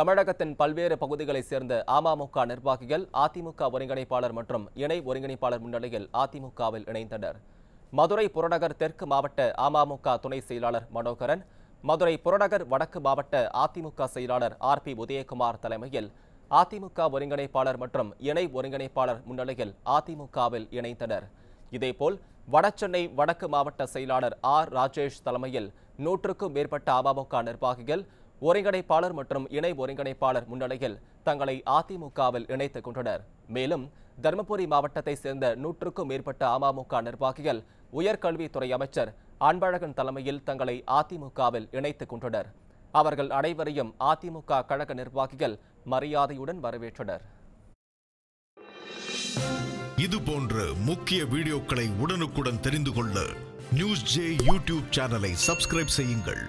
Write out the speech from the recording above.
தமிழகத்தின் பல்வேறு பகுதிகளைச் சேர்ந்த அமமுக நிர்வாகிகள் அதிமுக ஒருங்கிணைப்பாளர் மற்றும் இணை ஒருங்கிணைப்பாளர் முன்னிலையில் அதிமுகவில் இணைந்தனர் மதுரை புறநகர் தெற்கு மாவட்ட அமமுக துணை செயலாளர் மனோகரன் மதுரை புறநகர் வடக்கு மாவட்ட அதிமுக செயலாளர் ஆர் பி உதயகுமார் தலைமையில் அதிமுக ஒருங்கிணைப்பாளர் மற்றும் இணை ஒருங்கிணைப்பாளர் முன்னிலையில் அதிமுகவில் இணைந்தனர் இதேபோல் வடசென்னை வடக்கு மாவட்ட செயலாளர் ஆர் ராஜேஷ் தலைமையில் நூற்றுக்கும் மேற்பட்ட அமமுக நிர்வாகிகள் ஒருங்கிணைப்பாளர் மற்றும் இணை ஒருங்கிணைப்பாளர் முன்னிலையில் தங்களை அதிமுகவில் இணைத்துக் கொண்டனர் மேலும் தருமபுரி மாவட்டத்தை சேர்ந்த நூற்றுக்கும் மேற்பட்ட அமமுக நிர்வாகிகள் உயர்கல்வித்துறை அமைச்சர் அன்பழகன் தலைமையில் தங்களை அதிமுகவில் இணைத்துக் கொண்டனர் அவர்கள் அனைவரையும் அதிமுக கழக நிர்வாகிகள் மரியாதையுடன் வரவேற்றனர் இது போன்ற முக்கிய வீடியோக்களை உடனுக்குடன் தெரிந்து கொள்ள நியூஸ் ஜே யூடியூப் சேனலை சப்ஸ்கிரைப் செய்யுங்கள்